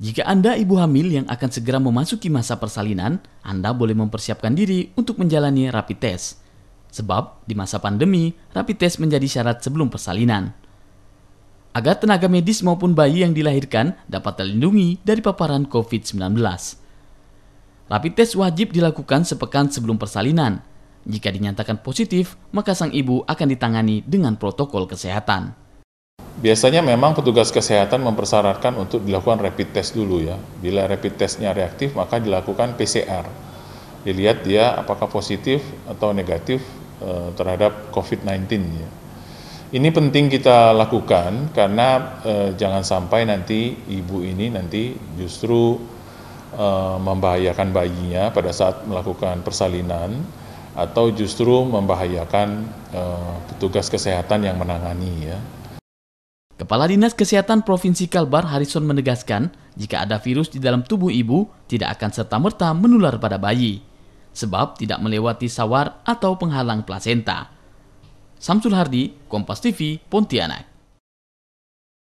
Jika Anda ibu hamil yang akan segera memasuki masa persalinan, Anda boleh mempersiapkan diri untuk menjalani rapid test. Sebab di masa pandemi, rapid test menjadi syarat sebelum persalinan. Agar tenaga medis maupun bayi yang dilahirkan dapat terlindungi dari paparan COVID-19. Rapid test wajib dilakukan sepekan sebelum persalinan. Jika dinyatakan positif, maka sang ibu akan ditangani dengan protokol kesehatan biasanya memang petugas kesehatan mempersyaratkan untuk dilakukan rapid test dulu ya. Bila rapid testnya reaktif maka dilakukan PCR. Dilihat dia apakah positif atau negatif e, terhadap COVID-19 ya. Ini penting kita lakukan karena e, jangan sampai nanti ibu ini nanti justru e, membahayakan bayinya pada saat melakukan persalinan atau justru membahayakan e, petugas kesehatan yang menangani ya. Kepala Dinas Kesehatan Provinsi Kalbar Harrison menegaskan, jika ada virus di dalam tubuh ibu, tidak akan serta-merta menular pada bayi, sebab tidak melewati sawar atau penghalang plasenta. Samsul Hardi, Kompas TV, Pontianak.